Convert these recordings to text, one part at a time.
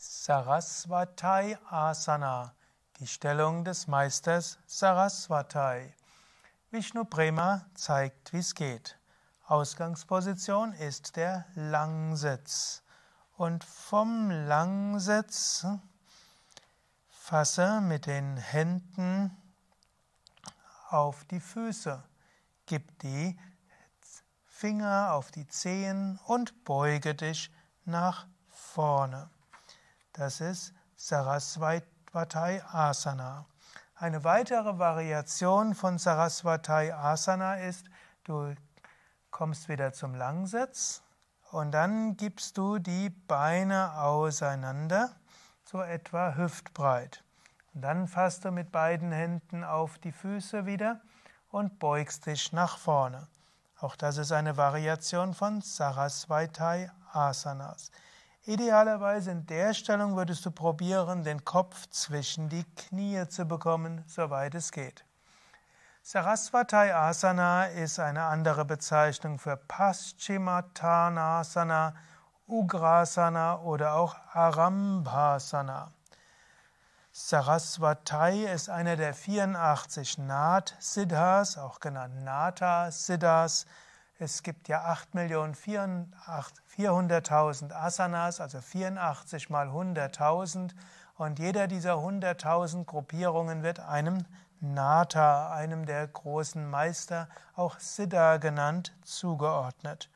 Saraswatai Asana, die Stellung des Meisters Saraswatai. Vishnu Prema zeigt, wie es geht. Ausgangsposition ist der Langsitz. Und vom Langsitz fasse mit den Händen auf die Füße, gib die Finger auf die Zehen und beuge dich nach vorne. Das ist Sarasvatay Asana. Eine weitere Variation von Sarasvatay Asana ist, du kommst wieder zum Langsitz und dann gibst du die Beine auseinander, so etwa hüftbreit. Und dann fasst du mit beiden Händen auf die Füße wieder und beugst dich nach vorne. Auch das ist eine Variation von Sarasvatay Asanas. Idealerweise in der Stellung würdest du probieren, den Kopf zwischen die Knie zu bekommen, soweit es geht. Saraswati Asana ist eine andere Bezeichnung für Paschimottanasana, Ugrasana oder auch Arambhasana. Saraswati ist einer der 84 Nath-Siddhas, auch genannt Nata-Siddhas, es gibt ja 8.400.000 Asanas, also 84 mal 100.000. Und jeder dieser 100.000 Gruppierungen wird einem Nata, einem der großen Meister, auch Siddha genannt, zugeordnet.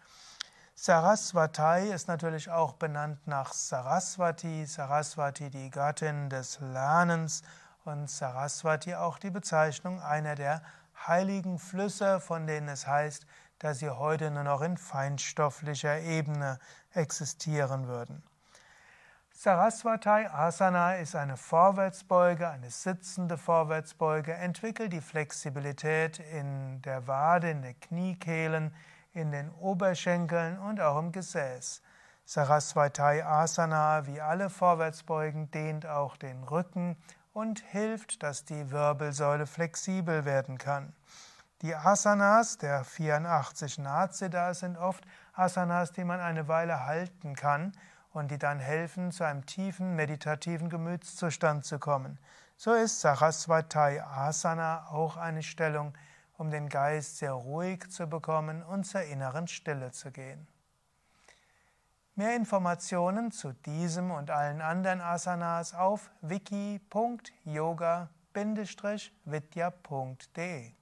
Saraswati ist natürlich auch benannt nach Saraswati, Saraswati die Gattin des Lernens und Saraswati auch die Bezeichnung einer der heiligen Flüsse, von denen es heißt, da sie heute nur noch in feinstofflicher Ebene existieren würden. Saraswati Asana ist eine Vorwärtsbeuge, eine sitzende Vorwärtsbeuge, entwickelt die Flexibilität in der Wade, in den Kniekehlen, in den Oberschenkeln und auch im Gesäß. Saraswati Asana, wie alle Vorwärtsbeugen, dehnt auch den Rücken und hilft, dass die Wirbelsäule flexibel werden kann. Die Asanas der 84 Nazidas sind oft Asanas, die man eine Weile halten kann und die dann helfen, zu einem tiefen meditativen Gemütszustand zu kommen. So ist Saraswati Asana auch eine Stellung, um den Geist sehr ruhig zu bekommen und zur inneren Stille zu gehen. Mehr Informationen zu diesem und allen anderen Asanas auf wiki.yoga-vidya.de